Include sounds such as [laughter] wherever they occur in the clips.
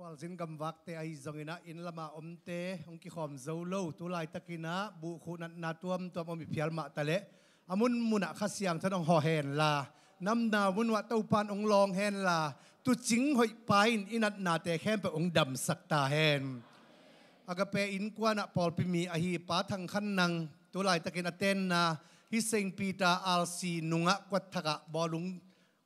kwal zin gam wak te ai zong ina in lama om te ong ki khom zo lo tu lai takina bu khu nat na tuam tuam om phial ma tale amun muna khasiang than ong ho hen la nam na mun wa tau pan ong long hen la tu ching hoi pain inat na te khem pe ong dam sakta hen agape in kwa na pol pi mi ahi pa thang khan nang tu lai takin aten na hi seng pita alsi nunga kwat thaka bolung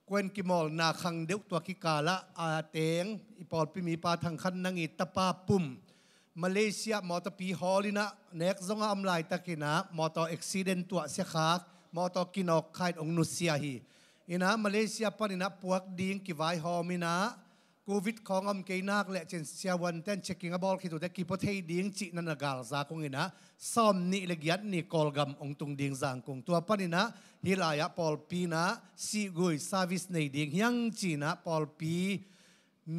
กวนกิมอลนาคังเด็กตัวกิกาละอาเตงอีปอลพิมีปาทางคันนังอีตปาปุ่มมาเลเซียมอตปีฮอลินะเน็กซงอัมไลตะกินะมอตอเอ็กซิเดนตัวเสียขามอตอกินอกคาองนุเซียฮีอินะมาเลเซียปนินะปวกดิงกิไวฮอมินะโควิดของอํเกนักและเจนเซียวันเต้นเช็คกิ้งบอลคิดตัวแต่กี่ประเทศดิ้งจีนันกาลซาคงเงินะซ้อมนี่ละเอียดนี่กอลกัมองตุงดิ้งจางคงตัวปันนะฮิลายะพอลปีนะซีกุยซาวิสในดิ้งยังจีนะพอลปี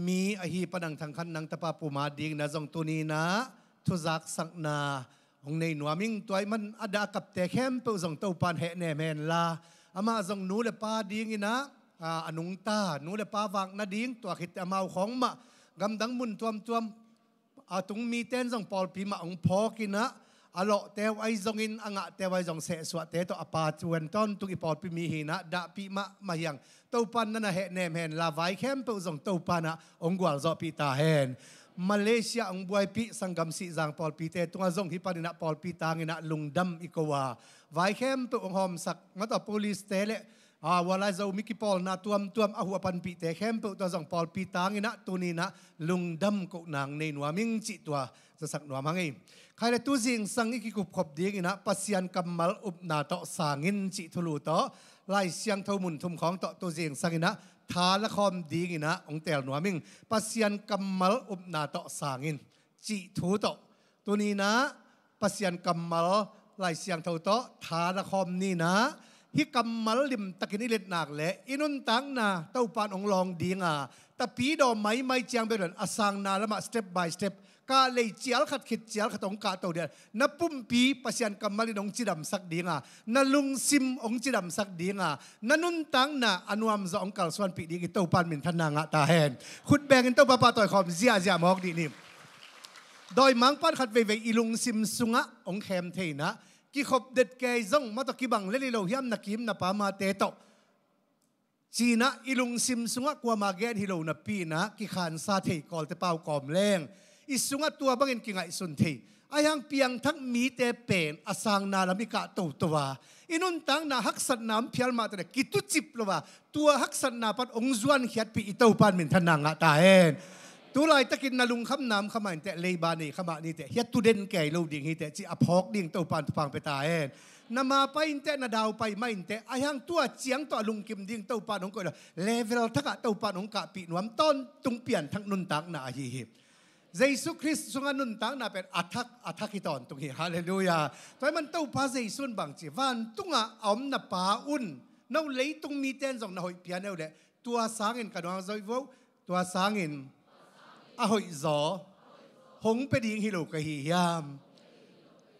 มีอหีปนังทางคันนังตะปาปูมาดิ้งนะจงตัวนี้นะทุจักสักนาองในหนัวมิงตัวมันอดากับแต่เข้มเปอจงเต้าปานแหน่แมนลาอามาจงนูและปาดิ้งนะอนุงตานูเลปาวังนาดิ้งตัวขิดเมาของมะกำดังมุนทวมทวมอาตุงมีเต้นส่งปอลพีมาองพอกินะอโลเตวไอจงอินองะเตวไอจงเสสวเตตอปาจวนต้นตุกิปอลพิมีหินะดาพิมะมายังเต้าปันนั่นเหเนมเห็นลาไวเข้มเปจงเต้าปันนะองกวลจอปิตาเห็นมาเลเซียองบวยพิสังกัมสิจังปอลปีเตตุงจงฮิปันนะปอลปีตางินะลุงดำอีกวาไวเข้มเปองหอมสักมาต่อโพลิสเตเลอาวลายเจ้ามิกิพอลนาตัวมตัวมอหัวปันปีเต่เข้มเปิดตัวสังพอลปีตางินะตัวนี้นะลุงดำกุนางในนัวมิงจิตัวจะสักนัวมังไงใครตูวสิงสังอิกิกุบขบดีงินะปัสยันกำมมลอุบนาโตสางินจิทุลูโตไล่เสียงเทมุนทุมของโตตูวสิงสังินะทาละคอมดีงินะองเตลนัวมิงปัสยันกำมมลอุบนาโตสางินจิทูโตตัวนี้นะปัสยันกำมมลไล่เสียงเทโตทาละคอมนี่นะฮิกำมัลลิมตะกินิเลนักเลอินุนตังนาเต้าปานองลองดีงาตะปีดอไม่ไม่เจียงเปรนอสังนาละมาสเต็ปบายสเต็ปกาเลยเจียลขัดขิดเจียลขัดองกาเต้าเดียนับปุ่มปีปัศยันกำมัลิมองจิดำสักดีงานลุงซิมองจิดำสักดีงานันุนตังนาอนุามจะองกาลสวนปีดีกิเต้าปานมินทนางะตาแหนขุดแบงกินเต้าปาปาต่อยขอมเสียเสียมอกดีนิมโดยมังปันขัดเวเวอีลุงซิมสุงะองแคมเทนะกิขบเด็ดแกยซ่งมาตะกิบังเลลิโลฮิมนักิมนับปามาเตโตจีนะอิลุงซิมสุงะกัวมาเกนฮิโลนับปีนะกิขานซาเทกอลเตปาวกอมแรงอิสุงะตัวบังเอินกิงไอสุนเทอายังเพียงทั้งมีเตเป็นอสังนาลมิกะตูตัวอินุนตังนาฮักสันนำเพียลมาตะกิตุจิบลวะตัวฮักสันนาปัดองจวนเฮียดปีอิตาปันมินทนางะตาเอนตัวลายตะกินนาลุงคำนำขมันแต่เลยบานี่ขมานี่แต่เฮ็ดตุเด่นแก่ลูกดิ่งฮีแต่จีอพอกดิ่งเต้าปานตุพังไปตายเองนมาไปอินแต่นาดาวไปไม่อินแต่ไอ้ห่งตัวเจียงต่อลุงกิมดิ่งเต้าปานองก็เลเวลทักะเต้าปานองกะปีนวมต้นตุงเปลี่ยนทั้งนุนตักนาฮีฮีเยซูคริสต์ทรงอนุนตังนาเป็นอัทักอัทักิตอนตรงนี้ฮาเลลูยาตอนมันเต้าพาเยซูนบางจีวันตุงอ่ะอมนาปาอุ่นนน่าเลยตุงมีเต้นสองนาหอยเปียนเอาแหละตัวสางเงินกันวางใจวัวตัวสางเงินอาหอยซอหงเปดิงฮิโลกะฮิยาม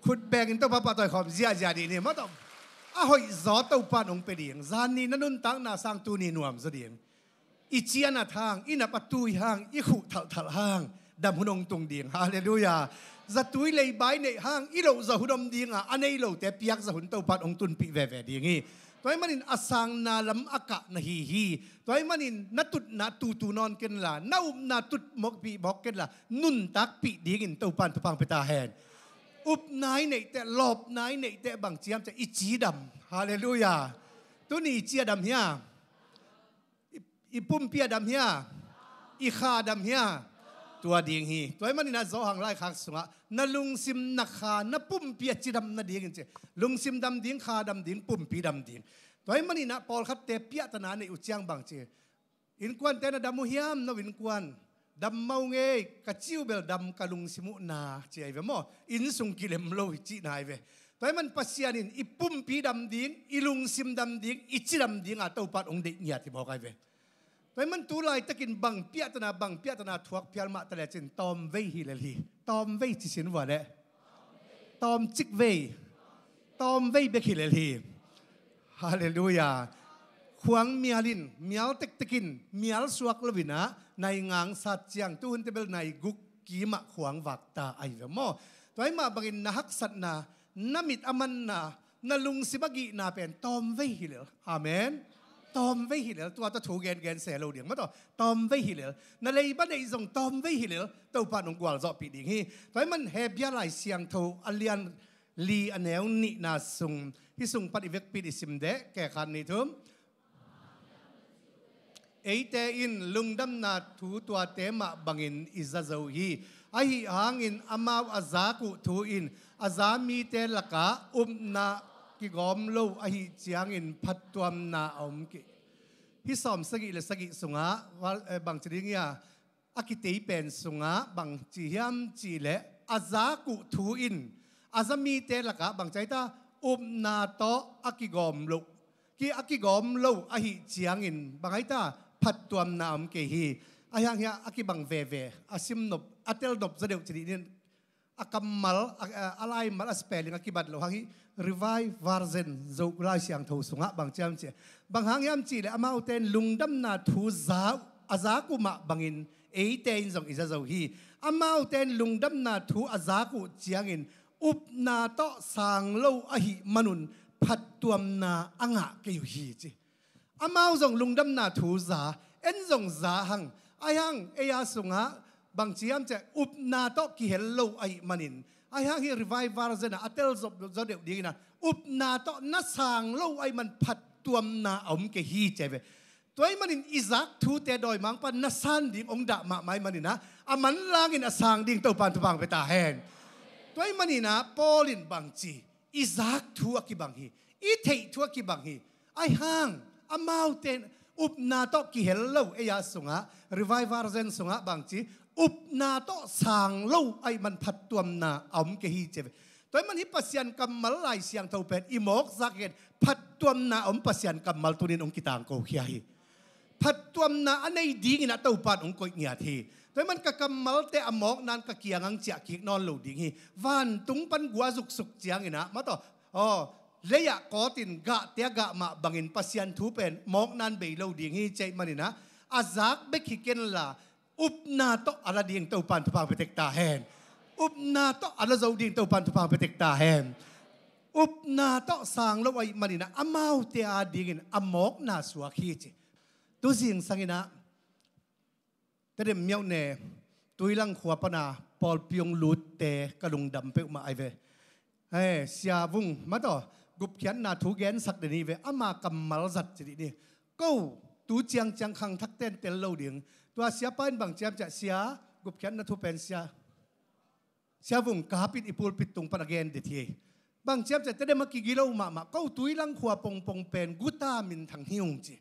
ขุดแบงอินตปะปะต่อยขอมเสียจาดีเนี่ยมาต้องอาหอยซอเตัวปานองเปดิงจานนี้นั่นนุ่นตั้งนาสร้างตูนี่นวมเะดยงอิจียนาทางอินาประตูห้างอิขุถัลถัลห้าง ดำหุนงตุงดยงฮาเลลูยาจะตุยเลยใบในห้างอิโลจะหุนมดิงอ่ะอันนี้โลแต่เปียกจะหุนเตัวปานองตุนปีแวแวดยงงี้ตัวไอ้มันินอาสังนาลำอากาศนฮีฮีตัวไอ้มันินนัตุนัตูตูนอนกันละนาอบนาตุดมกปีบอกกันละนุ่นตักปีดีกินเต้าปันตุปังไปตาเหนอุบนายเนเตะหลบนายเนเตะบางเจียมจะอิจีดำฮาเลลูยาตัวนี้เจียดำเฮียอิปุ่มเปียดำเฮียอิขาดำเฮียตัวดิงฮีตัวมันน่ะจอหังไร่ขักสุงะนลุงซิมนักขานปุ่มเปียจิดำนาดิงเจลุงซิมดำดิงขาดำดิงปุ่มปีดำดิงตัวมันน่ะปอลขัดเตเปียตนาในอุจียงบางเจอินควันเตนดำมุฮยามนวินควันดำเมาเงยกะจิวเบลดำกะลุงซิมุนาเจไอเวมออินสุงกิเลมโลิจินายเวตัวมันปัสยานินอิปุ่มปีดำดิงอิลุงซิมดำดิงอิจิดำดิงอาตัวปัดองเดียที่บอกไอเวไลมันตูไลตะกินบังเปียตนาบังเปียตนาทวกเพียมาตะเลจินตอมเวฮิเลลีตอมเวจิสินวะเลตอมจิกเวตอมเวเบคิเลลีฮาเลลูยาขวางเมียลินเมียลต็กตะกินเมียลสวกลวินะในงางสัตจียงตุนเตเบลในกุกกีมะขวางวักตาไอเดมอตัวไอมาบังินนักสัตนานามิดอมันนานลุงสิบกีนาเป็นตอมเวฮิเลอาเมน tom ve hilel tua ta thu gen gen se lo ding ma to tom ve hilel na lei ba nei zong tom ve hilel to pa nong gwal zo pi ding hi toy man he bia lai siang tho alian li anew ni na sung hi sung pat ivek pi sim de ke khan ni thum eite in lungdam na thu tua te ma bangin izazo hi ahi hangin amaw azaku thu in azami te laka umna ki gom lo a hi chiang in phat na om ki hi som sagi le sagi sunga eh, bang chiring ya akitei pen sunga bang chi hiam chi le aza ku thu in azami te laka bang chai ta um na to akigom lo ki akigom lo a hi chiang in bang ai ta phat na om ke hi a hiang hi akibang ve ve asim nop atel nop za deu chiri nen akamal alai mal spelling akibat lo hangi revive varzen zo lai siang tho sunga bang cham che bang hang yam chi le amau ten lungdam na thu za azaku ma bangin eiten zong iza zo hi amau ten lungdam na thu azaku in up na to sang lo a hi manun phat tuam na anga ke hi chi amau zong lungdam na thu za en zong za hang ai hang eya sunga บางทีอันจะอุบนาโตกิเหลโลไอมันินไอ้ฮะฮีรีไววาร์เซนะอัตเตลจบจบเดียวดีนะอุบนาโตนัสังโลไอมันผัดตัวนาอมกกฮีเจเวตัวไอ้มันินอิซักทูเตดอยมังปันนัสันดิมองดะมาไม้มันินนะอามันลางินอสังดิ่งเต้าปันตุบังไปตาแหงตัวไอ้มันินะโปลินบางจีอิซักทัวกิบังฮีอิเททัวกิบังฮีไอฮห้างอามาวเตนอุบนาโตกิเฮลโลไอยาสุงะรีไววาร์เซนสุงะบางจีอุปนาโตสางเล่าไอ้มันผัดตัวนาอมกฮีเจตัวมันฮิปัสยันกำมัลลายเสียงเทวเป็ดอิมอกสักเหตุผัดตัวนาอมปัสยันกำมัลตุนินองกิตางโกเฮียฮีผัดตัวนาอันไหนดีงนาเทวปานองกอยเงียทีตัวมันกักำมัลเตอมอกนั้นกะเกียงังเจียกิกนอนลูดิงฮีวันตุงปันกัวสุกสุกเจียงนะมาต่ออ๋อเลยะกอตินกะเตะกะมาบังอินปัสยันทูเป็นมอกนั้นเบลเลดิงฮีใจมันนะอาจักเบีิเกนลาอุบนาโตอะไรเดียงเต้าปันทุพังไปตกตาแหนอุบนาโตอะไรเจ้าดียงเต้าปันทุพังไปตกตาแหนอุบนาโตสังละไว้มาดีนะอามาอุตยาดีงินอามอกนาสวาขีจิตัวสิ่งสังินะแต่เดมเมียวเน่ตุยลังขวบปนาปอลพิองลุตเตกะลุงดำเปกมาไอเวเฮ้เสียวุ่งมาต่อกุบเขียนนาทูแกนสักเดนีเวอมากรรมมารจัดจิตนี่ก็ตูเจียงเจียงคังทักเต้นเต้นเล่าเดียงตัวเสียป็นบางเจ็บจะเสียกุบแขนนัทุเป็นเสียเสียวุ่งกาปิดอีปูลปิดตุงปนเกนเดทีบางเจ็บจะจะได้มากี่กิโลมามากาตุยลังขัวปงปงเป็นกุตามินทางหิวจี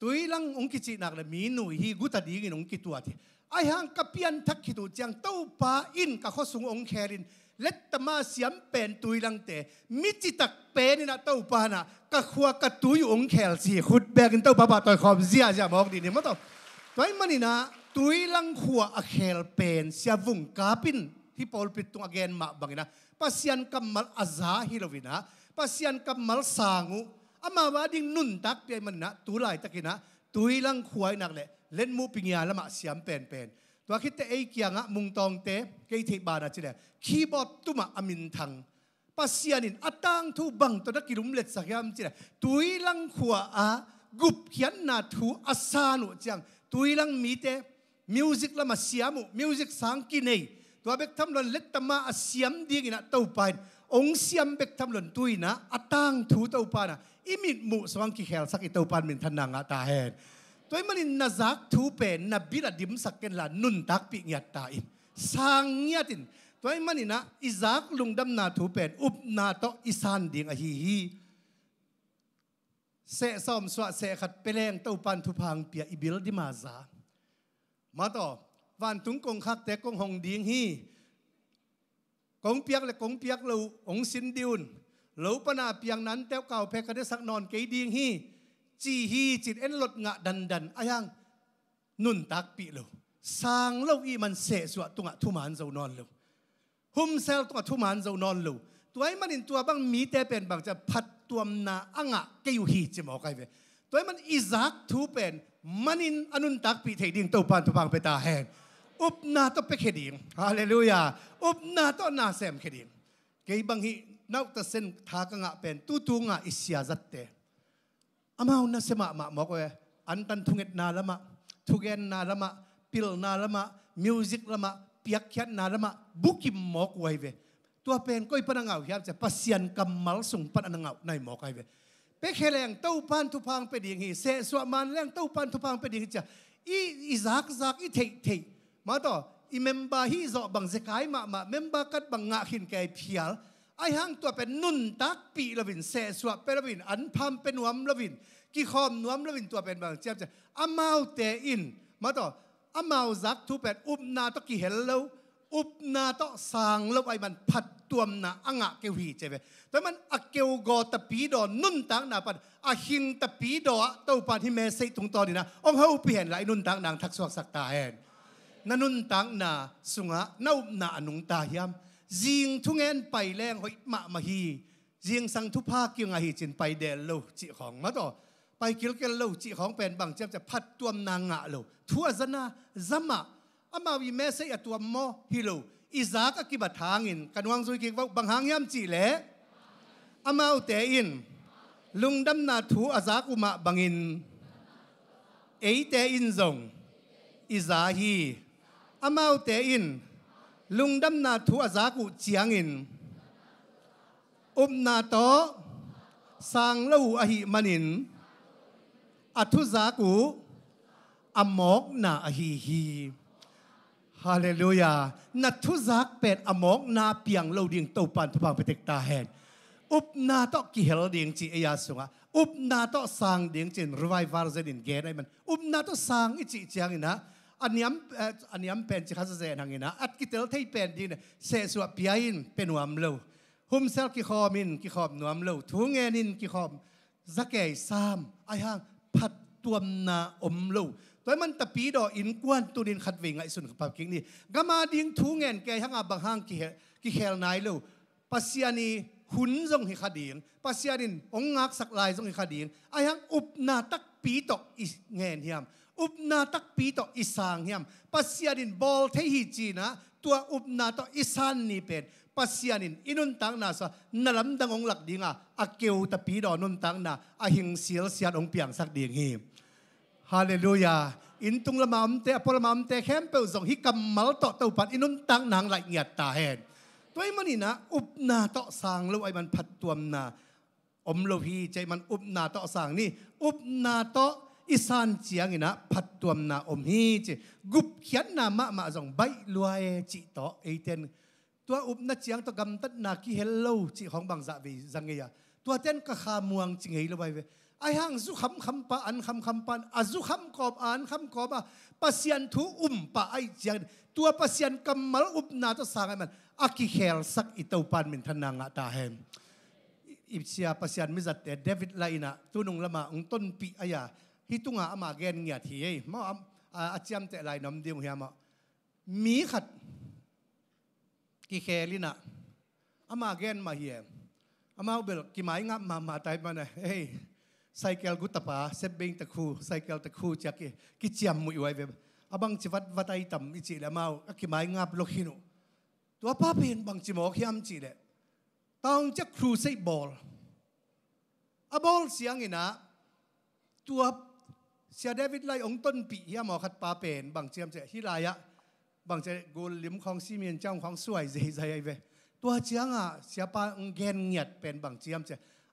ตุยลังองกิจินักเลยมีหนุ่ยฮีกุตาดีกินองกิตัวทีไอหางกับเปียนทักขิดูเจียงเต้าปาอินกับข้อสูงองแครินเล็ดตมาเสียมเป็นตุยลังเตมิจิตักเป็นนะเต้าปานะกับขัวกะตุยองแคลสีขุดแบกินเต้าปาปาต่อยขอบเสียจะบอกดีเนี่ยมังต้องตัวเองมันนี่นะตุยลังขัวอเคลเป็นเสียวุ่งกาปินที่พอลปิดตรงอเกนมาบังนะพัศยันกัมมัลอาซาฮิโลวินะพัศยันกัมมัลสางุอามาว่าดิ่งนุ่นตักเปียมันนะตัวไหลตะกินะตุยลังขัวนักเล่นมูปิงยาละมาเสียมเป็นเป็นตัวคิดแต่ไอ้กียงะมุงตองเตะกีเทบานาจิเลคีย์บอร์ดตุมาอามินทังพัศยันินอัตังทูบังตัวนักกิลุมเล็ดสักยามจิเลตุยลังขัวอากุบเขียนนาทูอาซาโนจัง tui lang tuilang mite music lama siamu music sang ki nei tua bek tham lon let tama a siam dingina tau pain ong siam bek tham lon tuina atang thu tau pana imit mu swang ki khel sak i tau pan min thanna nga ta hen toy manin na zak thu pe na bira dim sakken la nun tak pi ngiat ta in sang ngiatin toy manina izak lungdam na thu pen up na to isan ding a hi hi เสซอมสวะเสขัดเปเลงเต้าปันทุพังเปียอิบิลดิมาซา มาต่อวันตุงกงคักแต่กงหงดีงฮีกงเปียกและกงเปียกเลาองสินดิวนเลาปนาเปียงนั้นเต้าเก่าเพกได้สักนอนเกยดีงฮีจีฮีจิตเอ็นลดงะดันดันอะยังนุ่นตักปีเลาสร้างเล่าอีมันเสสวะตุงะทุมานเจ้านอนเลาหุมเซลตุงะทุมานเจ้านอนเลาตัวมันอินตัวบางมีแต่เป็นบางจะพัดตัวนาอ่างะก็อยู่หีจิมออกไปัวตัวมันอิจักทูเป็นมันอินอนุนตักปีเทดิ่งตัวปานตัวบางไปตาแหงอุบนาตัวไปเขดิ่งฮาเลลูยาอุบนาตัวนาเซมเขดิ่งเกยบางฮีนักตัดเส้นทากงะเป็นตูตูงะอิสยาจัตเตอามาอุนเสมามหมอกเวอันตันทุงเอ็ดนาละมะทุเกนนาละมะปิลนาละมะมิวสิกละมะเปียกเขีนนาละมะบุกิมหมอกไว้เวัวเป็นก็อยปนังเอาครัยจะปัศยันกำมัลส่งปันนังเอาในหมอกไอเวเปเคแรงเต้าปันทุพังไปดิ่งฮีเสสวมันแรงเต้าปันทุพังไปดิ่งจะอีอีซักซักอีเทเมาต่ออีเมมบาฮีจอบังเซกายมามา เมมบากัดบังงะขินแกเพียลไอหางตัวเป็นนุ่นตักปีละวินเสสวเป็นละวิน อันพามเป็นวมละวินกี่คอมนวมละวินตัวเป็นบางเจ้าจะอามาวเตอิน มาต่ออามาวซักทุเป็นอุบนาตกี่เห็นแล้วอุปนาต่อสางแล้วไอ้มันผัดตัวมนะอ่างเกวีเจเวแต่มันอเกวกอตะปีดอนุ่นตังนาปันอะหิงตะปีดอเต้าปันที่เมสิตุงตอนนี้นะองเขาเปลี่ยนหลายนุ่นตังนางทักสวกสักตาเหนนันุนตังนาสุงะน่าหนาหนุงตาหิียมจิงทุงเงินไปแรงหอยมะมะฮีจิงสังทุภาคยังไงจินไปเดลโลจิของมาต่อไปกิลกลโลจิของเป็นบางเจ้าจะพัดตัวมนางะโลทั่วจนะซะมะ ama wi message atua mo hilu izak akibat hangin kanuang zui kik bang hangyam chi le ama ute in lungdam na thu azak uma bangin eite in zong izahi ama ute in lungdam na thu azak u chiangin um na to sang lo ahi manin athu zaku amok na ahi hi ฮาเลลูยานัทุซักเป็ดอมองนาเปียงเลาดิงเต้าปันทุบังไปตตกตาแหงอุปนาตอกิเฮลดิงจีเอยาสุงะอุปนาตอสางดิงจินรไวฟาร์เซดินเกไดมันอุปนาตอสางอิจิจียงนะอันยำอันยำเป็นจิคัสเซนังินะ อัดกิเตลไทยเป็นดินเสสวปียินเป็นวามเลวหุมเซลกิคอมินกิคอมนวมเลวทุงเงินินกิคอมสเกแก่สามไอหัางผัดตัวนาอมเลวตัวมันตะปีดออินกวนตุนินขัดเวงไอสุนกับปับกิงนี่กามาดิ้งทูเงินแกหังอาบางห้างกิกิเฮลนายเลวปัสยานีหุนทรงหิขัดเองปัสยานินองงักสักลายทรงหิขัดเองไอหังอุบนาตักปีตอกอิเงินเฮียมอุบนาตักปีตอกอิสางเฮียมปัสยานินบอลเทฮิจีนะตัวอุบนาตอกอิสานนี่เป็นปัสยานินอินุนตังนาสะนลำดังองหลักดิงอ่ะอาเกวตะปีดอนุนตังนาอาหิงเสียลเสียดองเปียงสักเดียงเฮียฮาเลลูยา อินตุงละมามเตอพอละมามเตเคมเปลสองฮิกัมมัลโตเตอปันอินุนตังนางไหลเงียดตาเห็นตัวไอ้มันนี่นะอุบนาโตสางแล้วไอ้มันผัดตัวมนา อมโลพีใจมันอุบนาโตสางนี่อุบนาโตอีสานเจียงนะผัดตัวมนาอมฮีเจกุบเขียนนามะมาสองใบลวยจิโตเอเทนตัวอุบนาเจียงตกำตัดนาคิเฮลโลจิของบางสะวิจังเงียตัวเต้นก็ขามวงจิงเฮลไว ai hang zu kham kham pa an kham kham pan a zu kham kop an kham kop a pasian thu um pa ai chiang tua pasian kamal up na to sang man aki khel sak itau pan min thana nga ta hem ipsia pasian mi zatte david laina tunung lama ung ton pi aya hitunga ama gen ngia thi ei ma am a chiam te lai nam ding hiama mi khat ki khelina ama gen ma hi ama bel ki mai nga ma ma tai ma hey ไซเคิลกุตปาเซบเบงตะคูไซเคิลตะคูจากกิจยมมุยไว้เว็บอบังจิวัดวัดไอต่ำอิจิละเมาอคิมายงาบลกหินุตัวป้าเป็นบังจิหมอกยำจิเลต้องจะครูใส่บอลอบอลเสียงอินะตัวเสียเดวิดไลองต้นปีเฮียหมอขัดปาเป็นบังเจียมเจฮิลายะบังเจกูลิมของซีเมียนเจ้าของสวยใจใจไว้ตัวเจียงอ่ะเสียปาเงนเงียดเป็นบังเจียมเจ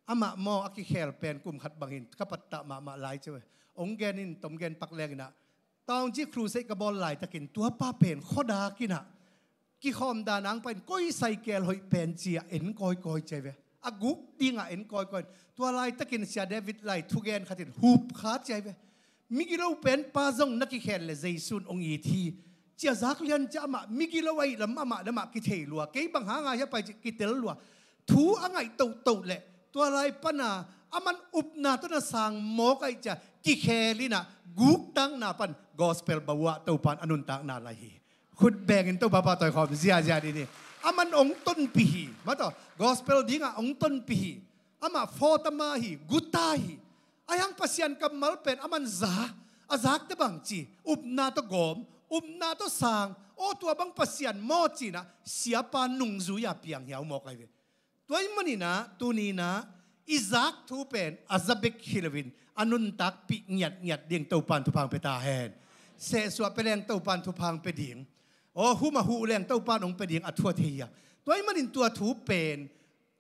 อามะมออกิเคลเป็นกลุ่มขัดบังินขปตะมามาไลใช่ไหมองแกนินตมแกนปักแรงนะตอนที่ครูเซกบอลไหลตะกินตัวป้าเป็นข้อดากินะกีิ้อมดานังเป็นก้อยใส่แกลหอยเป็นเจียเอ็นก้อยก้อยใจหมอากุกดีงะเอ็นก้อยก้อยตัวไหลตะกินเสียเดวิดไหลทุแกนขัดินหูขาดใจไหมมิกิเราเป็นปาซงนักกิเคลเลยใจซุนองีทีเจ้าสักเลียนจะมามิกิละไว้ลำมามาละมากิเทลัวเกย์บังหางาจะไปกิเทลัวทูอ่างไงเต่าเต่าแหละ tua pana aman up na to na sang mo kai cha ki kheli na guk tang na pan gospel bawa to pan anun tak na lahi khut beng to baba toy khom zia zia di ni aman ong ton pihi ma to gospel di nga ong ton pihi ama fo hi gutahi ayang pasian kam malpen aman za azak te bang chi up na to gom um na to sang o tua bang pasian mo chi na siapa nung zu ya piang hiau mo kai ตัวมันนี่นะตัวนี้นะอิซักทูเป็นอาซาเบกฮิลวินอนุนตักปิเงียดเงียดเดียงเต้าปันทุพังไปตาแหนเสสวดไปแรงเต้าปันทุพังไปเดียงโอ้หูมาหูแรงเต้าปันองไปเดียงอัทวเทียตัวมันนี่ตัวทูเป็น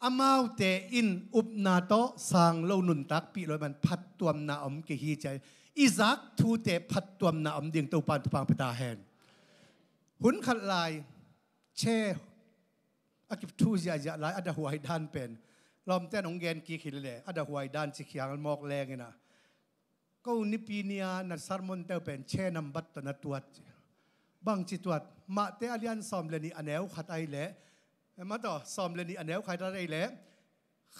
อามาวเตอิน อุปนาโตสางเลนุนตักปีลอยมัน พัดตัวมนาอมกิฮีใจอิซักทูเตพัดตัวมนาอมเดียงเต้าปันทุพังไปตาแหนหุนขัดลายเช่อากิบทูเสียจะหลายอัดหัวให้ด้านเป็นลอมแต่นองเกนกีขิลเลยอัดหัวให้ด้านสิขยงมอกแรงนะก็นิปีเนียนัดสารมนเตลเป็นเช่นนำบัตตนตัวบางจิตวัดมาเตอเลียนซอมเลนีอันเอวขัดไอเละมาต่อซอมเลนีอันเอวขัดไอเละ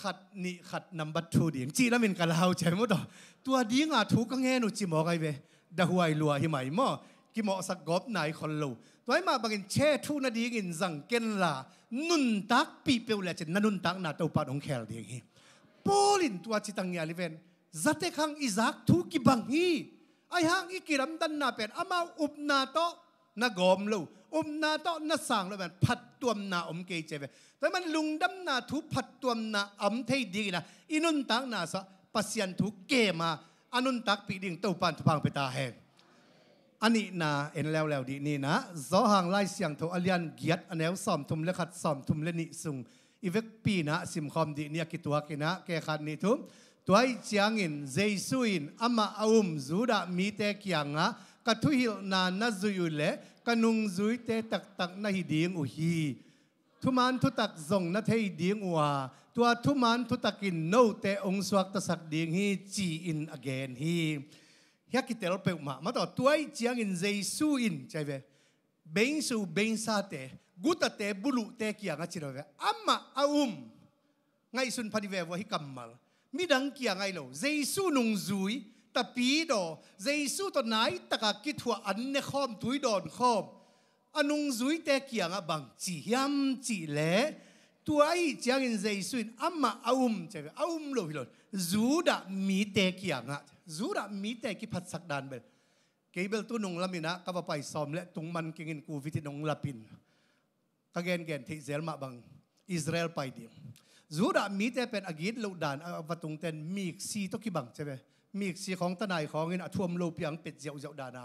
ขัดนิขัดนำบัตทูดิ่งจีแล้วมินกะลาวใช่ไหมต่อตัวดีงาถูก็แง่หนุจิมอกไอเวดหัวไอลัวหิไหมมอกิมอสักกอบนานคนลูตัวไอ้มาบางอินเช่ทูนาดีกินสังเกนลานุนตักปีเปียวเลจินนุนตักนาเต้าปัดองเคลเดียงฮีปูลินตัวจิตังยาลิเวนจัตเอขังอิจักทูกิบังฮีไอหังอิกิรัมดันนาเป็นอามาอุบนาโตนากอมลูอุบนาโตนาสังลูแบบผัดตัวนาอมเกยเจเวแต่มันลุงดำนาทุผัดตัวนาอมเทดีนะอินุนตักนาสะปัสยันทุเกมาอนุนตักปีดิ่งเต้าปันทุพังไปตาแหงอันนี้นาเอ็นแล้วแล้วดีนี่นะจอหางไล่เสียงโทอเลียนเกียดอันแนวซ้อมทุมและขัดซ้อมทุมและนิสุงอีเวกปีนะสิมคอมดีเนี่ยกิตัวกินะแกขัดนี่ทุมตัวไอเจียงอินเจสุอินอามาอุมจูดะมีเตกียงะกัทุหิลนานะจุยุเลกันุงจุยเตตักตักนะฮิดีงอุฮีทุมันทุตักจงนะเทยดีงอวาตัวทุมันทุตักินโนเตองสวักตะสักดีงฮีจีอินอเกนฮี hiak ki tel pe mà ma to tuai chiang in jesu in chai ve bein su bein sa te ta te bulu te kia nga chiro ve amma aum ngay sun phải phadi ve hi kammal mi đăng kia ngai lo jesu nung zui ta pi do jesu to nai taka ki thua an ne khom tui don khom anung zui te kia nga bằng chỉ hiam chỉ lẽ ตัวไอ้เจ้าเงินเจสุนอามาอาุมเจ้าอาุมโลหิลอนจูดะมีเตกี่อ่ะจูดะมีเตกี่พัดสักดานเบลเกเบลตุนงลามินะกับไปซ้อมและตุงมันกิงินกูวิตนงลาปินกะเกนเกนที่เซลมาบังอิสราเอลไปดิจูดะมีเตเป็นอกิดโลดานอวะตุงเต็นมีกซีตกิบังใช่ไหมมีกซีของตนายของเงินอทวมโลเพียงเป็ดเจียวเจียวดานา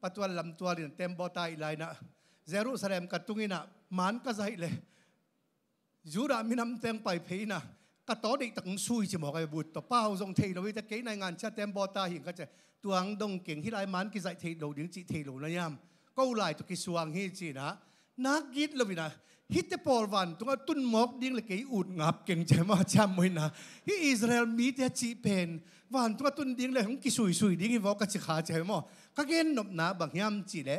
ปัตวันลำตัวเรียนเต็มบ่อตายไรนะเซรุซาเลมกัดตุงินะมันก็ใจเลยยูราม่นำเต็งไปเพนะกระตอดิตังซุยจิมอกไะบุตรต่ะป้าทรงเทลวิตะเกยในงานชะเต็มบอตาหิงกะจะตัวงดงเก่งฮิไลมันกิไซเทโดดิงจิเทโดนะยามก็หลายตุกิสวงฮีจีนะ นักกิดลวินะฮิตเปอลวันตัวตุนหมอกดิงเลยเกยอูดงับเก่งใจมาชามว้นะฮิอิสราเอลมีแต่จีเพนวันตัวตุนดิงเลยของกิสุยสุยดิงวอกกชจขาใจมอกะเกนนบนาบางยามจีเล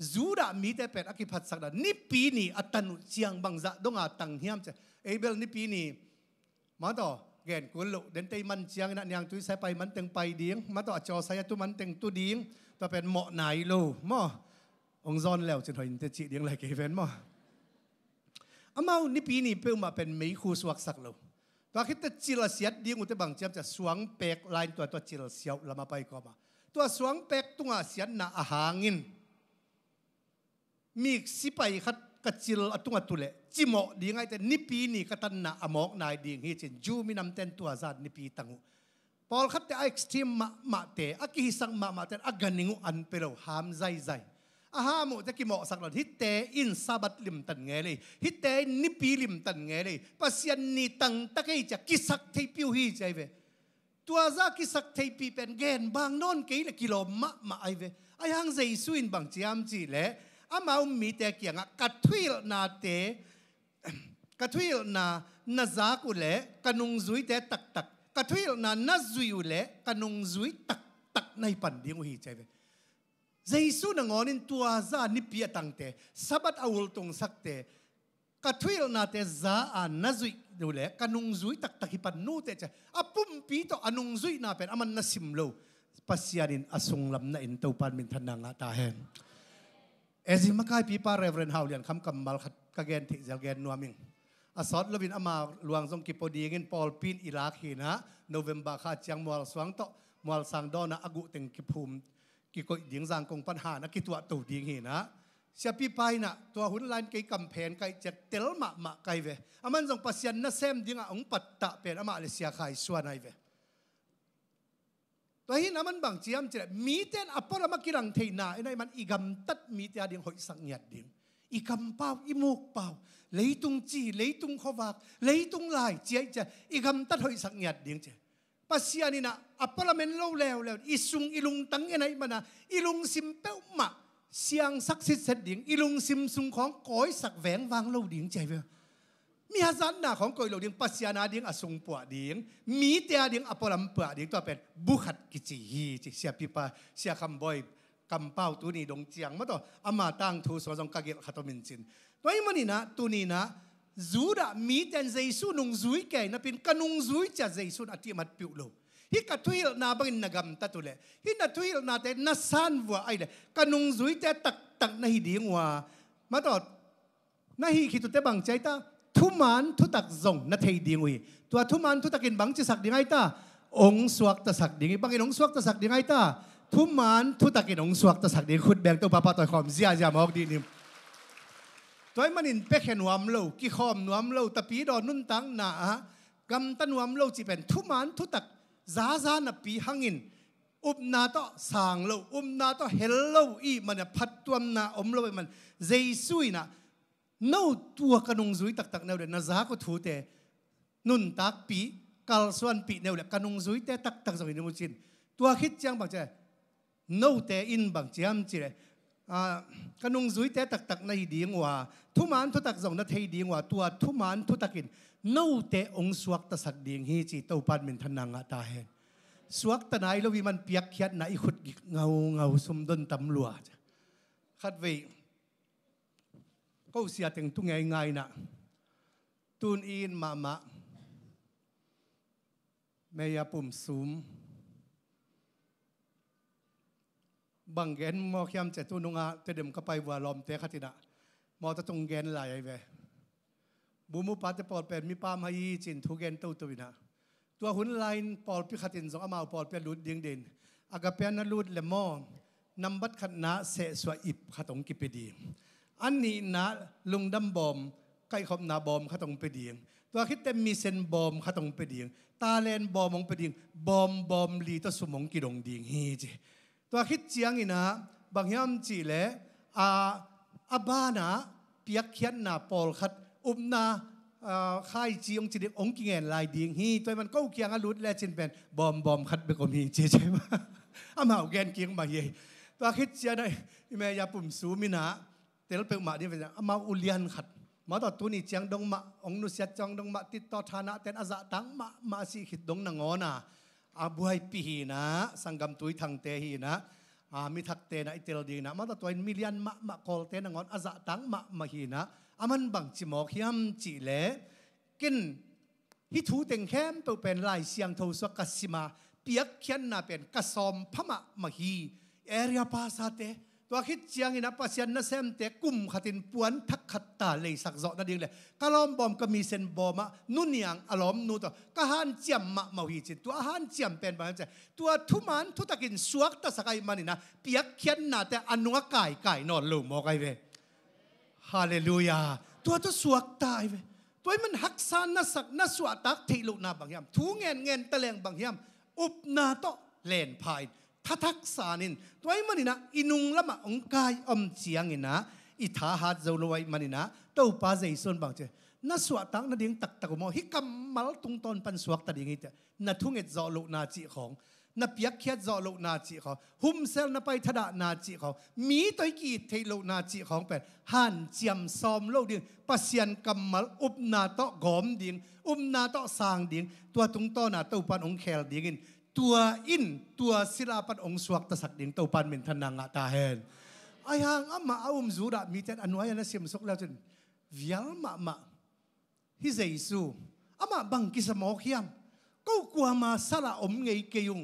zura mi te pet akiphat sakda ni pi ni atanu chiang bangza donga tang hiam che abel ni pi ni ma to gen kun lo den te man chiang na nyang tu sai pai man teng pai ding ma to cho sai tu man teng tu ding to pen mo nai lo mo ong zon leo chen hoin te chi ding lai ke ven mo amau ni pi ni pe ma pen mei khu suak sak lo to khit te chila siat ding u te bang chiam cha suang pek line to to chil siau lama pai ko ma to suang pek tunga sian na ahangin มีสิไปขัดกจิลอตุงอตุเลจิมอดีไงแต่นิปีนี่กตันนะอมอกนายดีงี้เช่นจูมินำเต็นตัวซาดนิปีตังูพอลขัดแต่เอ็กซ์ตรีมมามาเตะอคิสังมามาเตะอักนิงูอันเปรวหามใจใจอาหามุจะกิมอสักหลอนฮิตเตอินซาบัดลิมตันเงเลยฮิตเตนิปีลิมตันเงเลยปัสยันนีตังตะเกจะกิสักเทปิวฮีใจเวตัวซากิสักเทปีเป็นเกนบางนนกี่ละกิโลมะมาไอเวไอหังใจสุินบางจียามจีเละ ama um mi te kia nga kathuil na te [clears throat] kathuil na na za ku le kanung zui te tak tak kathuil na na zui u le kanung zui tak tak nai pan ding hi che ve Giêsu na ngonin tua za ni pia tang te sabat awul tung sak te kathuil na te za a na zui du le kanung zui tak tak hi pan nu te cha apum pi to anung zui na pen aman na sim lo pasianin asung lam na in taupan min thananga ta hen เอซิมาไกปีปาเรเวนเฮาเลียนคำกำมัลขัดกะเกนทิเซลเกนนัวมิงอสอดลวินอมาลวงทรงกิปดีเงินปอลปีนอิรักฮีนะโนเวมบาคาจียงมอลสวงโตมอลสังดอนะอกุติงกิภูมิกิโกหญิงสังกงปัญหานะกิตัวตูดีฮีนะเสียปีไปนะตัวหุ่นลานไก่กำแพนไก่จะเตลมะมะไก่เวอมันทรงปัสยันนะเซมดิ้งอ่ะองปัตตะเป็นอมาเลเซียไข่ส่วนไหนเวตัวห้นมันบางเจียมเจมีแต่อัปปะมากิรังเทนาไอ้นั่นมันอีกำตัดมีแต่เดียงหอยสังเงตดเดียงอีกำเป้าอีมูกเป้าเลยตุงจีเลยตุงขวากเลยตุงลายเจียจะอีกำตัดหอยสังเงตดเดียงเจปัสยานี่นะอัปปะเมนเล่าแล้วแล้วอีสุงอีลุงตั้งไอ้นั่นมันนะอีลุงซิมเป้ามาเสียงสักสิทธิ์เสด็จเดียงอีลุงซิมซุงของก้อยสักแหวงวางเล่าเดียงใจเว้มีฮัจันนาของกอยโลดิงปัสยานาดิงอสุงปวดิงมีเตียดิงอปอลัมปวดิงตัวเป็นบุขัดกิจิฮีจิเสียปิปาเสียคำบอยกำเป้าตัวนี้ดงเจียงมาต่ออามาตั้งทูสวงกาเกลขัตมินจินตัวนี้มันนี่นะตัวนี้นะจูดะมีเตนเจสุนุงจุยแก่นับเป็นกนุงจุยจะเจสุนอธิมัดปิวโลฮิกทุยลนาบังนกำตัตุเลฮินทุยลนาเตนัสานวัวไอเดกนุงจุยแต่ตักตักนหิดีงว่ามาต่อนาฮีคิดตัวเตบังใจตาทุมันทุตักส่งนาเทดิงวีตัวทุมันทุตักินบังจิสักดิไงตา องสวกตะสักดิงบังอินองสวกตะสักดิไงตา ทุมันทุตักินองสวกตะสักดิงขุดแบงตัวป้าป้าต่อยคอมเสียจะมอกดีนิมตัวมันอินเป็กเห็นวมเล่กี่คอมนวมเล่ตะปีดอนนุ่นตังหนากำตันวมเล่จีเป็นทุมันทุตักซาซานปีหังอิน อุบนาโตสางเล่อุบนาโตเฮลเล่อีมันเนี่ยพัดตัวมนาอมเล่มันเจสุยนะ no tua kanung zui tak tak neu le na za ko thu te nun tak pi kal suan pi neu le kanung zui te tak tak zoi nemu chin tua khit chang bang che no te in bang chiam chi le à kanung zui te tak tak na hi ding wa thu man thu tak zong na thei ding wa tua thu man thu takin no te ong suak ta sak ding hi chi to pan min than nga ta hen suak ta nai lo vi man piak khiat na i khut ngau ngau sum don tam lua khat vei ก็เสียต่งตุงไงไงนะตูนอินมามะเมียปุ่มสูมบางแกนมอขยมเจตุนงาเตเดมก็ไปวัวลอมเตคตินะมอตะตรงแกนไหลไวบุมุปาจะปอดเป็นมีปามยีจินทุแกนเต้าตัวนะตัวหุ่นไลน์ปอดพิคตินสองอามาปอดเป็นลุดเดียงเด่นอากาเปียนนลุดเลมอนำบัดขณะเสสวอิบขตงกิปดีอันนี้นะลุงดำบอมใกล้ขอบนาบอมข้าต้องไปเดียงตัวคิดเต็มมีเซนบอมข้าต้องไปเดียงตาเลนบอมมองไปเดียงบอมบอมลีตัวสมองกี่ดงดียงฮีจีตัวคิดเจียงอีนะบางยอมจีเลอาอาบ้านะเปียกเขียนนาปอลคัดอุมนาค่ายจีองจีเด็กองกิเงนลายดีงฮีตัวมันก็เกียงอรุดและจินเป็นบอมบอมคัดไปก็มีจีใช่ไหมอ้ามหาแกนเกียงมาเย่ตัวคิดเจียงได้แม่ยาปุ่มสูมินะต่เเปมาดีไปจ้มาอุลียนขัดมาต่อตัวนี้เจียงดงมาองนุเสียจังดงมาติดต่อฐานะเต็นอาจาตังมามาสิขิดดงนางอนะอาบุยพีนะสังกัมตุยทางเตหีนะอามิทักเตนะอิเตลดีนะมาต่อตัวนมิเลียนมามาคอลเตนางอนอาจาตังมามาหีนะอามันบังจิมอกยำจิเล่กินฮิทูเต็งแคมเปวเป็นลายเสียงทศกัสสิมาเปียกเขียนนาเป็นกระซอมพมะมหีเอรียปาซาเตตัวคิดเจียงอินะปัสยันนะเซมเตกุ่มขัดินปวนทักขัดตาเลยสักเจาะนั่นเองเลยกะล้อมบอมก็มีเซนบอมะนุ่นยังอารมณ์นู่นตัวกะหันเจียมมะมาวีจิตตัวหันเจียมเป็นบางีจตัวทุมันทุตะกินสวกตะสกายมันนี่นะเปียกเขียนหนาแต่อนุกายกายนอนลูมอกไอเวฮาเลลูยาตัวตัวสวกตายเวตัวมันหักซานนะสักนะสวตักทีลุนาบางยามทูเงินเงินตะเลงบางยามอุบนาโตเลนพายทักทักสานิน ตัวอมันนี่ะอินุงละมาองกายอมเสียงนะ อิทาหัดเจ้าลอยมันนี่นต้าป้าใจส่วนบางเจนัสวัตังนัดยังตักตะกมอหิกรรมมัลตุงตอนปันสวักตัดยังไงเจนัทุงเอ็ดจอลุนาจิของนัเปียกเคียดจอลุนาจิของหุมเซลนัไปทดานาจิของมีตัวกีเทลุนาจิของแปดหันเจียมซอมโลดิ่งปัสียนกรรมมัลอุบนาโตกอมดิงอุบนาโตสางดิ่งตัวตุงตอนาต้าปันองเคลดิ่งินตัวอินตัวศิลาปันองสวกตะสักดิ่งเต้าปันเป็นธนังอะตาเฮนไอห่างอามาอาุมจูดะมีเจนอันไว้นะเสียมสกแล้วจนวิลมะมะฮิเซจสูอามาบังกิสมอกยามก็กลัวมาสละอมไงเกยุง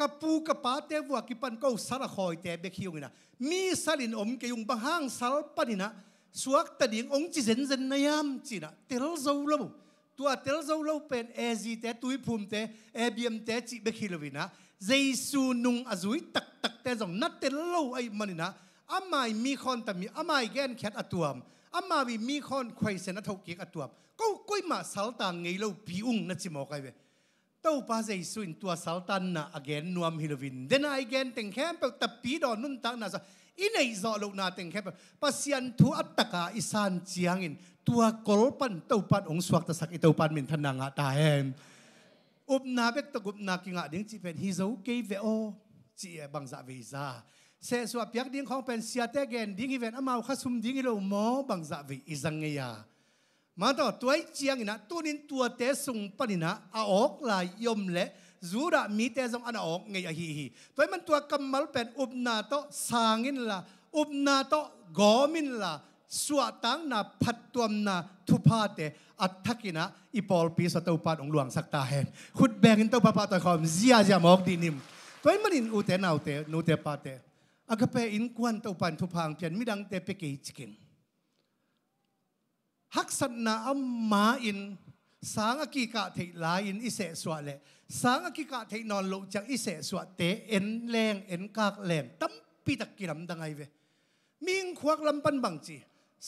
กับปูกับปาเตวัวกิปันก็สละคอยแต่เบกยุงนะมีสลินอมเกยุงบางห้างสลปันนะสวกตะดิ่งองจิเซนเซนนายามจีนะเตลเจ้าละบุตัวเตลโซเราเป็นเอจีเตตุยภูมิเตเอบีมเตจิเบคิลวินะเจสูนุงอจุยตักตักเตจงนัดเตลโลไอมันนะอามายมีคอนแต่มีอามายแกนแคทอตัวมอามาวีมีคอนควายเซนทกิกอตัวมก็ก้อยมาสัลตังไงเราปีอุ้งนัดจิมอกไปเต้าปาเจสุนตัวสัลตันนะอแกนนวมฮิลวินเดนไอแกนแต่งแคมเปิลตะปีดอนนุนตักนะ inei zo lo na teng khep pasian thu ataka isan chiangin tua kolpan pan ong swak ta sak itau pan min thananga ta em up na bek to gup na kinga ding chi pen hi zo ke ve o chi e bang za ve za se so piak ding khong pen sia te gen ding hi ven amau khasum ding lo mo bang za ve izang e ya ma to tuai chiang ina tunin tua te sung panina a ok la yom le จูดามีแต่สมอันออกไงอหีหีตัวมันตัวกำมัลเป็นอุบนาโตสางินละอุบนาโตกอมินละสวตังนาพัดตัวนาทุพาเตอทักินะอีปอลปีสตูปาองหลวงสักตาเห็งขุดแบ่งินตัวปะปาตัวคอมเสียจะมอกดินิมตัวมันอินอุเตนเอาเตนูเตปาเตอากเปอินควันตัวปันทุพางเพียนมิดังเตเปกิจกินฮักสันนาอัมมาอินสางกีกะเทลายินอิเสสวะเลสังกิกาเทนอนลงจากอิเสสวดเตเอ็นแรงเอ็นกากแหลมตั้มปีตะกิรำดังไงเวมิงควักลำปันบังจี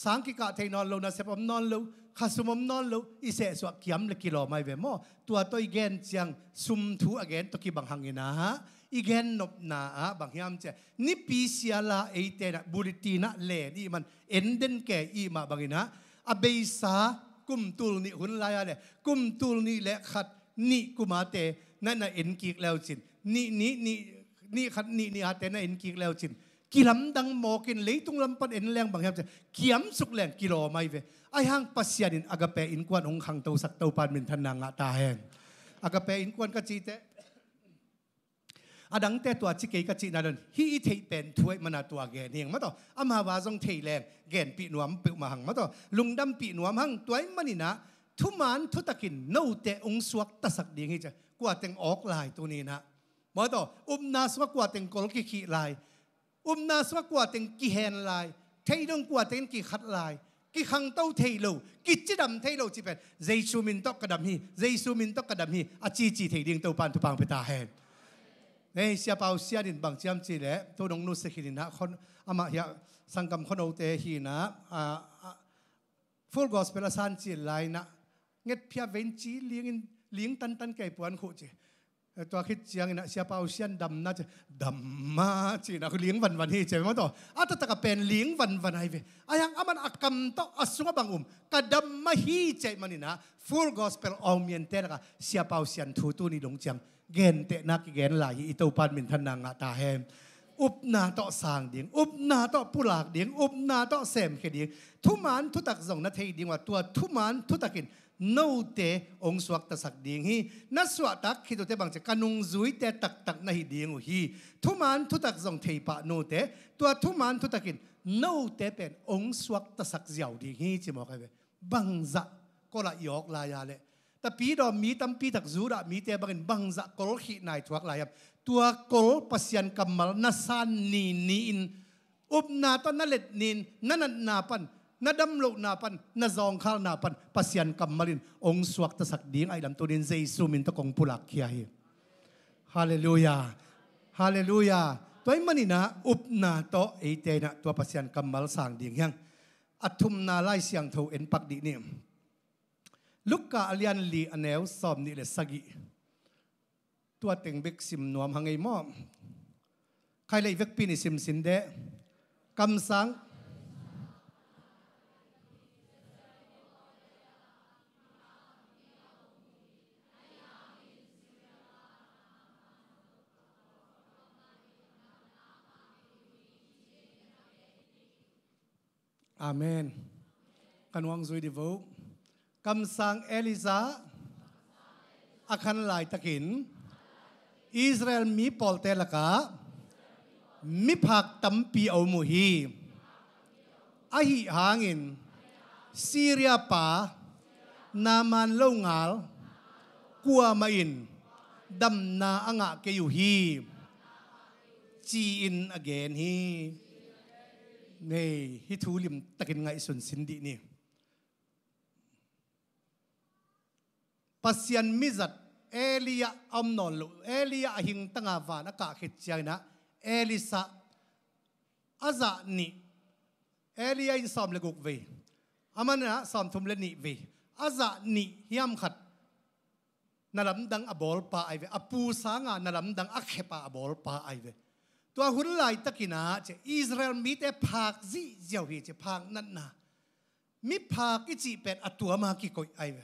สังกิกาเทนอนลงนะเสพมนอนลงข้าสมมนอนลงอิเสสวดเขียมละกิโลไม่เวมอตัวตัวอีเกนจังซุมทูอีเกนตะกิบังหังเงินะฮะอีเกนนบนาฮะบังยามเจนิปีเซียลาเอเตนะบุริตีนะแหลนี่มันเอ็นเดนแกอีมาบังเงินะอเบซากุมตูลนี่หุนลายอะไรกุมตูลนี่แหละขัดนี่กูมาเตนั่นน่ะเอ็นกิกแล้วจินนี่นี่นี่นี่ขันนี่นี่อาเตน่ะเอ็นกิกแล้วจินกิลำดังหมอกินเลยตุงลำปันเอ็นแรงบางแห่งจะเขียมสุกแรงกิโลไม่เวไอห้างปัสยานินอากาเปอินกวนองคังเตาสักเตาปานเม็นทนางอาตาแหงอากาเปอินกวนกะจีเตอดังแต่ตัวจิเกกะจีนาดนฮีเทเป็นถ้วยมนาตัวแกนเยงมาต่ออมาวาจงเทแรงแกนปีนวมปิมาหังมาต่อลุงดำปีนวมหังตัวมันนี่นะทุมานทุตะกินนู่เตะองสวกตะสักดีงี้จ้ะกว่าเต็งออกลายตัวนี้นะมอต่ออุมนาสวกว่าเต็งกลกิขีลาย อุมนาสวกว่าเต็งกิแหนลายเทยดงกว่าเต็งกิขัดลายกิขังเต้าเทยโลกิจิดำเทยโลจิเป็นเจซูมินตอกกระดำฮีเจซูมินตอกกระดำฮีอาจีจีเทยดิงเต้าปานทุปังไปตาแหนเฮ้ยเสียเปล่าเสียดินบางเจียมจีแหละตัวน้องนุสกินนะคนอามาเฮสังกรรมคนเอาเตะฮีนะอ่า full g o s p ลสันจีไลนะเง็ดพิอเวนจีเลี้ยงเลี้ยงตันตันแก่ปวนโคเจตัวคิดเชียงนะเสียเปาเสียนดำน่าจะดำมาจีนะเลี้ยงวันวันนี้ใชไหมต่ออาตตะกะเป็นเลี้ยงวันวันไหเวอายังอามันอักกำต่ออสุงบังอุมกะดำมาฮีใจมันนี่นะ full gospel อาเมียนเตนะกบเสียเปาเสียนทูตุนี่ดงเจียงเกนเตนักเกนหลายอิตุาปันมินทนางะตาแฮมอุบนาต่อสางเดียงอุบนาต่อผู้หลากเดียงอุบนาต่อเสมเขเดียงทุมานทุตักส่งนาเทเดียงว่าตัวทุมานทุตักินน่เตองสวกตะสักดีงฮีนัสวะตักคิดตัวเตบังจะกนุงจุยเตตักตักนะฮีดีงฮีทุมานทุตักจงเทปะน่เตตัวทุมานทุตักินน่เตเป็นองสวกตะสักเจ้าดีงฮีจิมอกันเบังจะก็ละยอกลายาเลแต่ปีดอมีตั้มปีตักจูระมีเตบังินบังจะกลขีนายทวักลายับตัวกลปัสยันกัมมลนัสานนีนีอินอุปนาตนาเลตนินนันนาปันนัดำโลกนาปันนัดจองข้าวนาปันพัสยันกำมลินองสวกตสักดีงไอ้ดำตัวนินเซซูมินตะกงพุลักขี้ไอฮาเลลูยาฮาเลลูยาตัวอมันนี่นะอุปนาโตเอเตนะตัวพัสยันกำมลสังดีงยังอัทุมนาไลเสียงเทวเอนปักดีนี่ลูกกาอเลียนลีอันเอลซอมนี่เลสกิตัวเต็งเบกซิมนวมหังไอหมอมใครเลยเวกปีนิซิมสินเดะกำสัง Amen. Kan wang zui di vu. Kam sang Eliza. Akhan à, lai takin. Israel mi pol te laka. Mi phak tam pi au mu hi. Ahi hangin. Syria pa. Naman lo ngal. Kua main. Dam na anga kayu hi. Chi in again hi. นฮิทูลิมตะกินไงสุนสินดีนี่ปัสยันมิจัดเอลียาอมนอลลเอลียาหิงตั้งอาวานักะขิจายนะเอลิซาอาจะนี่เอลียอินสอมเลกุกเวอามันนะสอมทุ่มเลนี่เวอาจะนี่ยมขัดนัารำดังอบอลปาไอเวอปูสางานัารำดังอักเขปาอบอลปาไอเวตัวหุ่นลายตะกินาเจอิสราเอลมีแต่ภักสีเจ้าวหีเจภักนั่นนะมีผักอิจิเป็ดอตัวมากี่กอยไอเว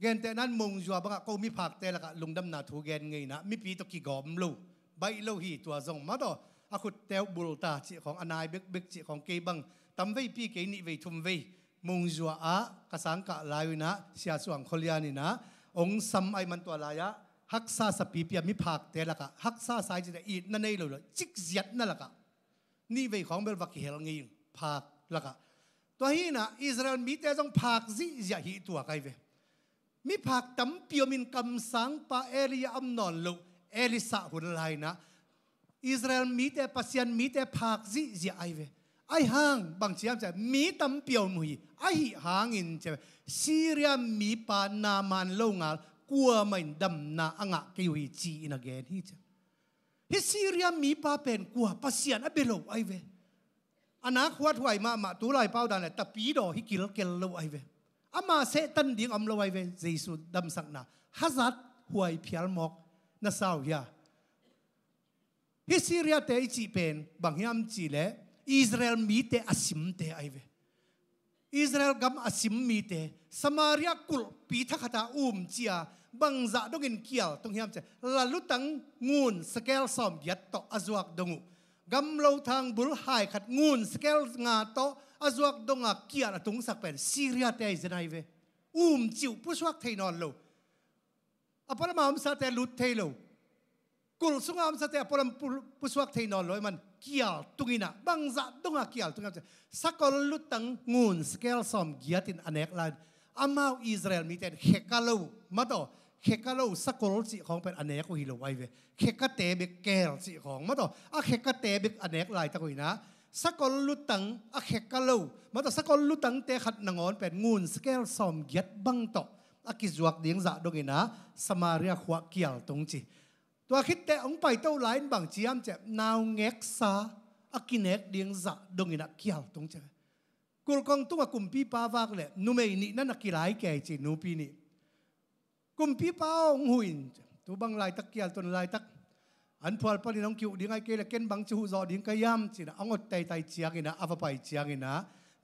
เกนแต่นั้นมงจัวบังก็มีภักแต่ละกะลุงดำนาทูเกนไงนะมีปีตะกี้กอมลูใบโลหีตัวทรงมาต่ออาคุดเตาบุรุตาเจของอนายเบกเบกเจของเกบังตำไว้พี่เกนิไว้ทุมไว้มงจัวอากระสังกะลายนะเสียส่วงคลยานินะ องค์สมไอมันตัวลายะฮักซาสปีเปียมิภากเตละกะฮักซาสายจิตอีนั่นเองเลยจิกเสียดนั่นละกะนี่เวของเบลวักเฮลงิงภาคละกะตัวฮีนะอิสราเอลมีแต่ต้องภาคซิเสียฮีตัวใครเวมิภากตั้มเปียวมินกำสังปาเอริยอัมนอนลุเอลิสาหุนไลนะอิสราเอลมีแต่ปัสยันมีแต่ภาคซิเสียไอเวไอห่างบางเชียงจะมีตั้มเปียวมุยไอห่างอินจะซีเรียมีปานามันโลงาล kua main dam na anga kiwi chi in again hi cha hi Syria mi pa pen kua pasian a belo ai ve anak huat huai ma ma tu lai pau dan la tapi do hi kil kel lo ai ve ama se tan ding am lo ai ve Jesu dam sang na hazat huai phial mok na sao ya hi Syria te chi pen bang hiam chi le Israel mi te asim te ai ve Israel gam asim mi te Samaria kul pi thakata um chia bang za dongin kial tong hiam che lalu tang ngun skel som giat to azuak dongu gam lo thang bul hai khat ngun skel nga to azuak donga kial tung sak pen Syria te zenai ve um chiu puswak thei on lo apalam am sa te lut thei lo kul sung am sa te apalam puswak thein on lo man kial tungina bang za donga kial tunga sakol lut tang ngun skel som giatin anek lan อามาอิสราเอลมีแต่เขกาลูมาต่อเขกาลูสกุลสิของเป็นอเนกหิโลไว้เวเขกเตเบเกลสิของมาต่ออาเขกเตเบอเนกลายตะกุยนะสกุลลุตังอาเขกาลูมาต่อสกุลลุตังเตขัดนงอนเป็นงูนสเกลซอมยัดบังต่ออากิจวักเดียงจะดงินะสมาเรียขวักเกียลตรงจีตัวคิดแต่องไปเต้าหลาบางจียมเจ็บนาวเง็กซาอากิเนกเดียงจะดงินะเกียลตรงจีกุลกองตุงกุมพีป้าวักเลยนูเมนี่นั่นกกีไรแก่จีนูปีนี่กุมพีป้าวหุ่นตัวบางลายตักเกียลตัวลายตักอันพอลปนิน้องคิวดิ้งไอเกลเกนบางจูจอดิ้งกยามจีนะเอาอดไตไตเชียงินะอาฟไปเชียงินะ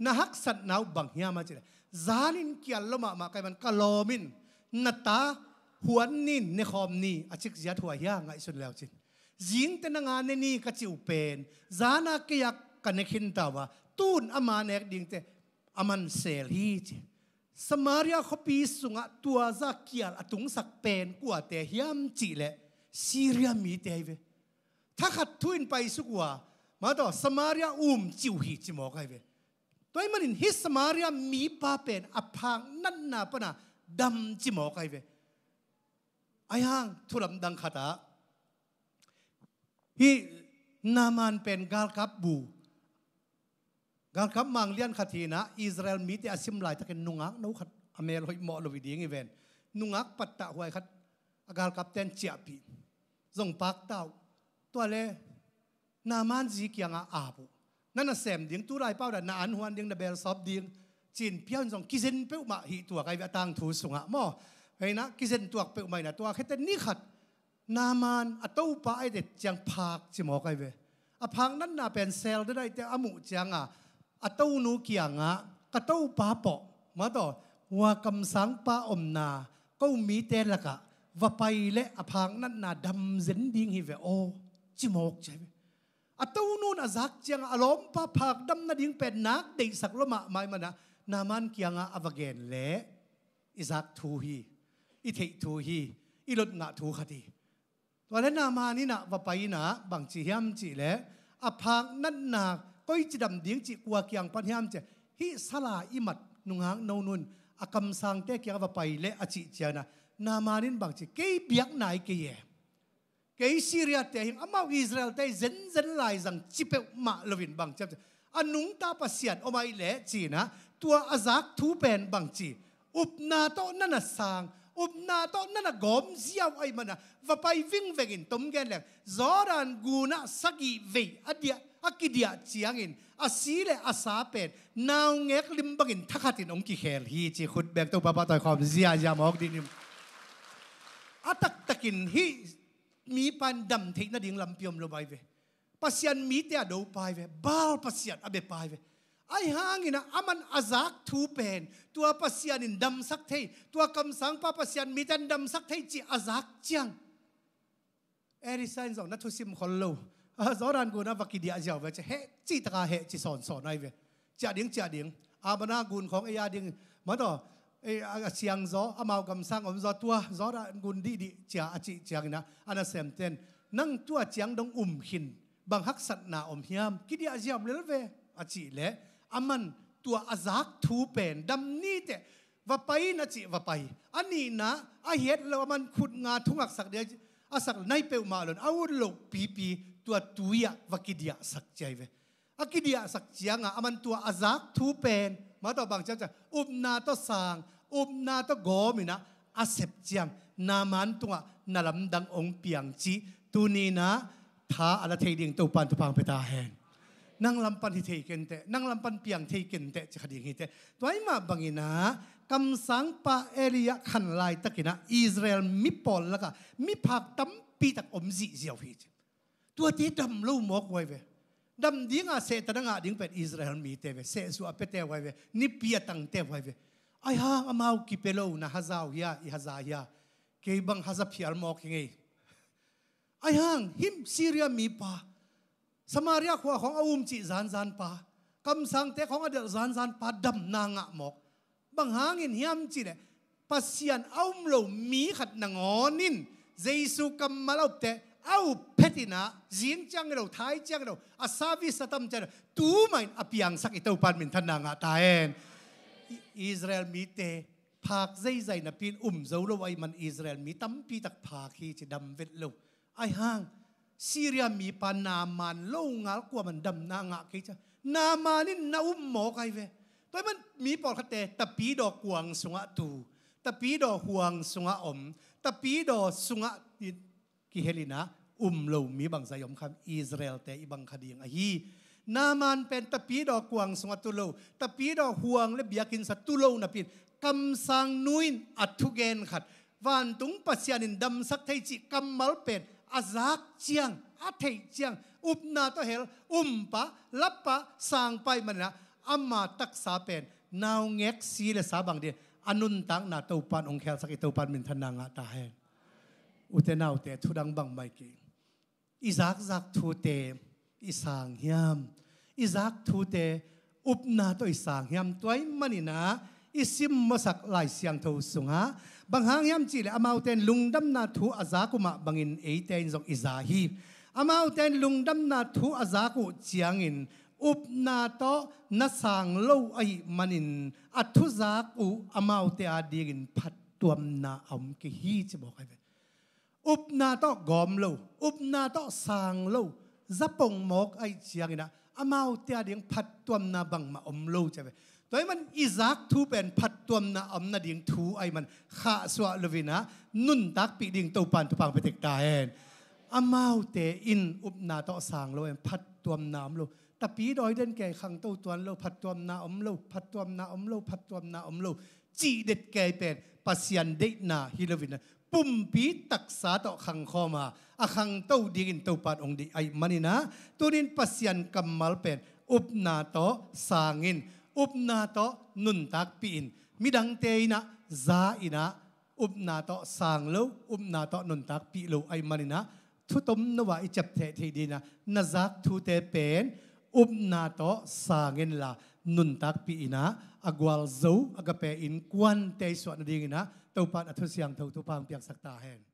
นะฮักสัตนาวบางเฮียมาจีนะจานินเกียลลมามาไกมันกะลอมินนัตตาหวนนินในคอมนี่อาชิกยัดหัวย่างไอสุดแล้วจีนยิงแต่นางานนี่กะจิวเป็นจานาเกียกกันในขินตาวะตูนอามาเนกดิ่งเตอามันเซลฮีจสมาริอาขบีสุงะตัวซาเกียลอตุงสักเป็นกัวเตฮิยมจิเลซีเรียมีเตเวถ้าขัดทุนไปสุกว่ามาต่อสมาริอาอุ้มจิวฮีจิมอกไอเวตัวมันฮิสมาริอามีปาเป็นอภังนั่นน่ะปะนะดำจิมอกไอเวไอ้ห้างทุลมดังขตาฮีนามันเป็นกาลกับบูการคำมังเลียนขัดีนะอิสราเอลมีแต่อาชิมลายตะกันนุงักนู้ขัดอเมริกาหมอลวิดีงอีเวนนุงักปัตตะหวยขัดอาการกับเตนเจียปีส่งปากเต้าตัวเล่นามันจีเกียงอาบุนั่นน่ะเสมเดียงตวไรเป้าดันนานหวนเดียงดบเบิลซอบเดียงจีนเพี้ยนส่งกิเซนเป้ามาหิตัวไกวตางถูสุงะหม้อไอ้นะกิเซนตัวเป้าหม่นะตัวแค่แต่นี่ขัดนามันอัตอุปะไอเด็ดจังพากจิหมอไกเวอพังนั้นน่ะเป็นเซลได้แต่อมุจังอ่ะอัตูนูเกียงะกัตู้ปาปอมาต่อว่ากำสังปาอมนาก็มีเตละกะว่าไปและอภังนั่นนาดำเส้นดิ่งฮิเวอจิมอกใช่ไหมอัตูนูนอาจักเจียงอารมณ์ปาผักดำนาดิ่งเป็นนักเด็กสักลมะไม่มานะนามันเกียงะอวเกนเละอิสักทูฮีอิเททูฮีอิลดนาทูคดีตันเลนามานี่นะว่าไปนะบางจีเฮมจีเละอภังนั่นนา koi chi dam ding chi kwa kyang pan hiam che hi sala imat nung hang no nun akam sang te kya va pai le achi chana na manin bang chi ke biak nai ke ye ke syria te him amau israel te zen zen lai zang chi pe ma lovin bang chap anung ta pasian omai le chi na tua azak thu pen bang chi up na to na na sang up na to na na gom ziaw ai mana va pai ving vegin tom gen le zoran guna sagi ve adia อากิดยาจียงอินอาศีและอาสาเป็ดนาวเงกลิมบังอินทักขินองค์กิเฮลฮีจีขุดแบกตัวปาปาต่อยความเสียยามอกดินิมอาตักตะกินฮีมีปันดำทิ้นาดิ่งลำพิมลบายเวปัสยันมีเตะดูไปเวบ้าปัสยันอเบปไปเวไอ้ห่างอินะอามันอาซักทูเป็นตัวปัสยันินดำสักเทยตัวคำสังปะปัสยันมีแต่ดำสักเทยจีอาซักจียงเอริสันสองนัทุสิมคนโลจอรันกูนะวักิเดียเจ้าเวจะเฮจีตกาเฮจีสอนสอนไอเวจ่าเดียงจ่าเดียงอาบนากุนของไอยาเดียงมันต่อไอเชียงจออามากำสังอมจอตัวจอรันกุนดีดีจ่าอจิจังนะอันนั้นเซมเตนนั่งตัวเจียงดงอุ่มหินบางฮักสัตนาอมเฮียมกิเดียเจ้าเลยเวอจิเละอามันตัวอาซักทูเป็นดำนี่แต่ว่าไปนะจิว่าไปอันนี้นะอาเฮ็ดแล้วมันขุดงาทุ่งอักสักเดียอาสักในเปลวมาเลยเอาหลกปีปีตัวตุยะวักิดยะสักใจเวอักิดยะสักเจียงอามันตัวอาซักทูเป็นมาต่อบางเจ้าจะอุบนาต่อสางอุบนาต่อโกมินะอาเซบเจียงนามันตัวนลมดังองเปียงจีตุนีนะท้าอะไรเทดิงตัปันตุพังเปตาแหนนั่งลำปันที่เทกันแต่นั่งลำปันเปียงเทกันแต่จะขัดยีงี้แต่ตัวไอ้มาบังอินะคำสั่งปะเอริยะขันไลตะกินะอิสราเอลมิปอลละวก็มิพักตั้มปีตะอมจีเจียวฟิจตัวที่ดำลูมอกไว้เว ดำดิ้งอาเซตันงาดิ้งเป็นอิสราเอลมีเตเวเซสุอาเปเตไว้เวนิเปียตังเตไว้เวไอฮางอามาอุกิเปโลนะฮะซาวเฮียอีฮะซาเฮียเกยบังฮะซับิอีลร์มอกยังไงไอฮางหิมซีเรียมีปาสมารียขวาของอาวุมจิซานซานปาคำสังเตของอเดลซานซานปาดำนางะมอกบังฮางินฮิมจิเน่ยปัสยันอาุมโลมีขัดนางอนินเจสุกัมมาลอบเต au petina zing chang ro thai chang ro a service atam chang tu mai apiang sak itau pan min than nga ta en Israel mi te phak dây dày na pin um dấu lâu ai man Israel mi tam pi tak phak khi chỉ đâm vết lâu ai hang Syria mi pan na man lâu ngal qua man đâm na ngạ kia cha na man in na um mò cái về tôi man mi bỏ khát tê tập pi đò quang sunga tu tập pi đò huang sunga om tập pi đò sunga กิเฮลินะอุ้มเลามีบังสยมคำอิสราเอลแต่อีบังคดีองะฮีนามันเป็นตะปีดอกกวางสงตุโลตะปีดอกห่วงและเบียกินสัตุโลนับปีนคำสังนุ่นอัตุเกนขัดวันตุงปัสยานินดำสักไทจิกำมัลเป็นอาซักเจียงอาเทเจียง อุปนาตเฮล อุมปะลับปะสางไปมันนะอามาตักษาเป็นนาวเง็กสีและสาบังเดีย อนุนตังนาเตาปันองเคลสักอิเตาปันมินทนางะตาเฮน u te nau te thu dang bang mai ki i zak zak thu te i sang hiam i zak thu te up na to i sang hiam mani na i sim masak lai siang tho sunga bang hang hiam chi le amau ten lungdam na thu aza kuma bangin e ten zong iza hi amau ten lungdam na thu aza ku in up na to na sang lo ai manin athu za ku amau te in phat tuam na am ki hi chi bo kai อุปนาตกอมโล อุปนาตสางโลจะปงหมกไอเชียงนะอามาเตียเดียงผัดตัวนาบังมาอมโลใช่ไหมตัวมันอิจักทูเป็นผัดตัวนาอมนาเดียงทูไอมันขาสวะลวินะ นุ่นตักปีดิงตปันตุปังไปติกตาเอนอามาเตอิน อุปนาตสางโลเอผัดตัวน้ำโลตะปีดอยเดินแก่ขังโตตัวโลผัดตัวนาอมโลผัดตัวนาอมโลผัดตัวนาอมโล จีเด็ดแก่เป็นปัสยันเดนาฮิลวินะ pumpi taksa to khang khoma akhang to dirin to pat ong di ay manina tunin pasyan kamal pen upna to sangin upna to nuntak piin midang te na za ina upna to sang lo upna to nuntak pi lo ay manina thutom nawa ichap the the dina nazak thu te pen upna to sangin la nuntak pi ina agwal zo agape in kwan te so na ding taupan topan siang thau tupang piak sakta hen